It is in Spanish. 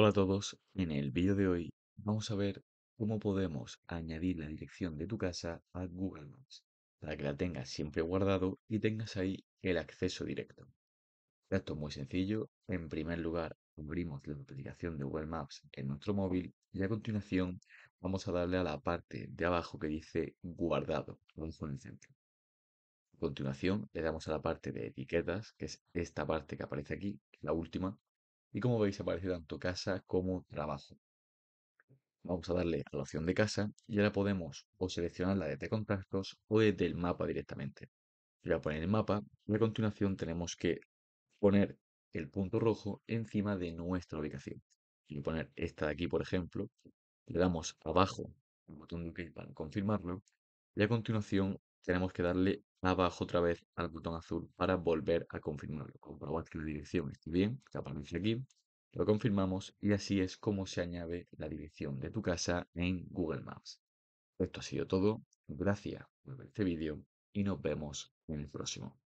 Hola a todos, en el vídeo de hoy vamos a ver cómo podemos añadir la dirección de tu casa a Google Maps para que la tengas siempre guardado y tengas ahí el acceso directo. Esto es muy sencillo, en primer lugar abrimos la aplicación de Google Maps en nuestro móvil y a continuación vamos a darle a la parte de abajo que dice guardado, abajo en el centro. A continuación le damos a la parte de etiquetas, que es esta parte que aparece aquí, la última, y como veis aparece tanto casa como trabajo. Vamos a darle a la opción de casa y ahora podemos o seleccionar la de contactos o desde el mapa directamente. Voy a poner el mapa y a continuación tenemos que poner el punto rojo encima de nuestra ubicación. y poner esta de aquí, por ejemplo. Le damos abajo el botón de clic para confirmarlo y a continuación tenemos que darle abajo otra vez al botón azul para volver a confirmarlo. Comprobar que la dirección esté bien, que aparece aquí. Lo confirmamos y así es como se añade la dirección de tu casa en Google Maps. Esto ha sido todo. Gracias por ver este vídeo y nos vemos en el próximo.